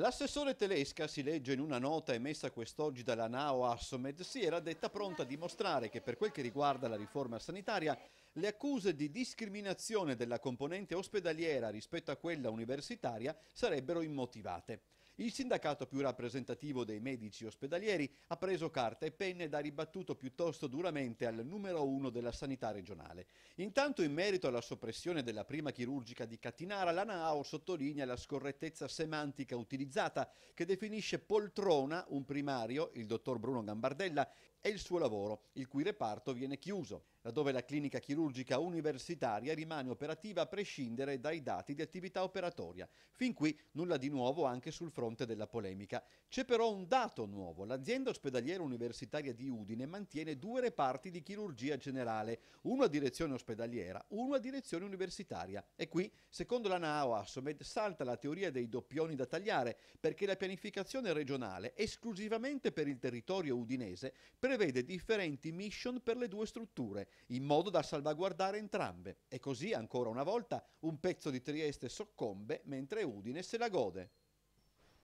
L'assessore tedesca, si legge in una nota emessa quest'oggi dalla NAO Assomed, si era detta pronta a dimostrare che per quel che riguarda la riforma sanitaria le accuse di discriminazione della componente ospedaliera rispetto a quella universitaria sarebbero immotivate. Il sindacato più rappresentativo dei medici ospedalieri ha preso carta e penne ed ha ribattuto piuttosto duramente al numero uno della sanità regionale. Intanto in merito alla soppressione della prima chirurgica di Catinara, la NAO sottolinea la scorrettezza semantica utilizzata che definisce poltrona un primario, il dottor Bruno Gambardella, e il suo lavoro, il cui reparto viene chiuso, laddove la clinica chirurgica universitaria rimane operativa a prescindere dai dati di attività operatoria. Fin qui nulla di nuovo anche sul fronte della polemica. C'è però un dato nuovo. L'azienda ospedaliera universitaria di Udine mantiene due reparti di chirurgia generale, uno a direzione ospedaliera, uno a direzione universitaria. E qui, secondo la NAO Assomed, salta la teoria dei doppioni da tagliare, perché la pianificazione regionale, esclusivamente per il territorio udinese, prevede differenti mission per le due strutture, in modo da salvaguardare entrambe. E così, ancora una volta, un pezzo di Trieste soccombe mentre Udine se la gode.